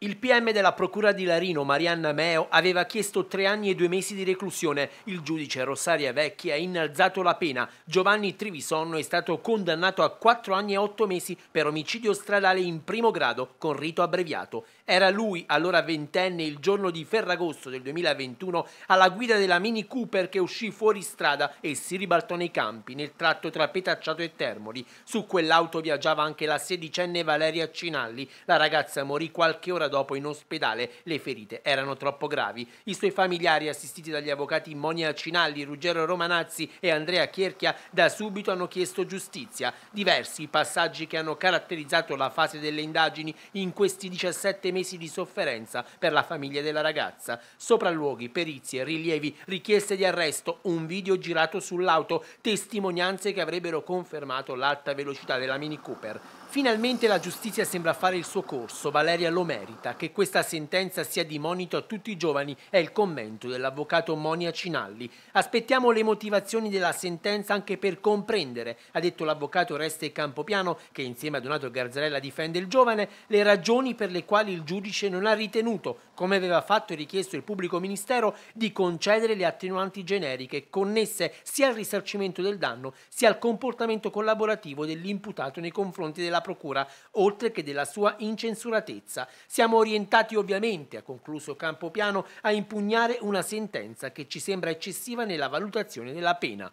Il PM della Procura di Larino, Marianna Meo, aveva chiesto tre anni e due mesi di reclusione. Il giudice Rosaria Vecchi ha innalzato la pena. Giovanni Trivisonno è stato condannato a quattro anni e otto mesi per omicidio stradale in primo grado con rito abbreviato. Era lui, allora ventenne, il giorno di Ferragosto del 2021, alla guida della Mini Cooper che uscì fuori strada e si ribaltò nei campi, nel tratto tra Petacciato e Termoli. Su quell'auto viaggiava anche la sedicenne Valeria Cinalli. La ragazza morì qualche ora dopo in ospedale. Le ferite erano troppo gravi. I suoi familiari, assistiti dagli avvocati Monia Cinalli, Ruggero Romanazzi e Andrea Chierchia, da subito hanno chiesto giustizia. Diversi i passaggi che hanno caratterizzato la fase delle indagini in questi 17 mesi di sofferenza per la famiglia della ragazza. Sopralluoghi, perizie, rilievi, richieste di arresto, un video girato sull'auto, testimonianze che avrebbero confermato l'alta velocità della Mini Cooper. Finalmente la giustizia sembra fare il suo corso. Valeria Lomeri, convinta che questa sentenza sia di monito a tutti i giovani è il commento dell'avvocato Monia Cinalli. Aspettiamo le motivazioni della sentenza anche per comprendere, ha detto l'avvocato Reste Campopiano, che insieme a Donato Garzarella difende il giovane, le ragioni per le quali il giudice non ha ritenuto, come aveva fatto e richiesto il pubblico ministero, di concedere le attenuanti generiche connesse sia al risarcimento del danno sia al comportamento collaborativo dell'imputato nei confronti della procura, oltre che della sua incensuratezza. Siamo siamo orientati ovviamente, ha concluso Campopiano, a impugnare una sentenza che ci sembra eccessiva nella valutazione della pena.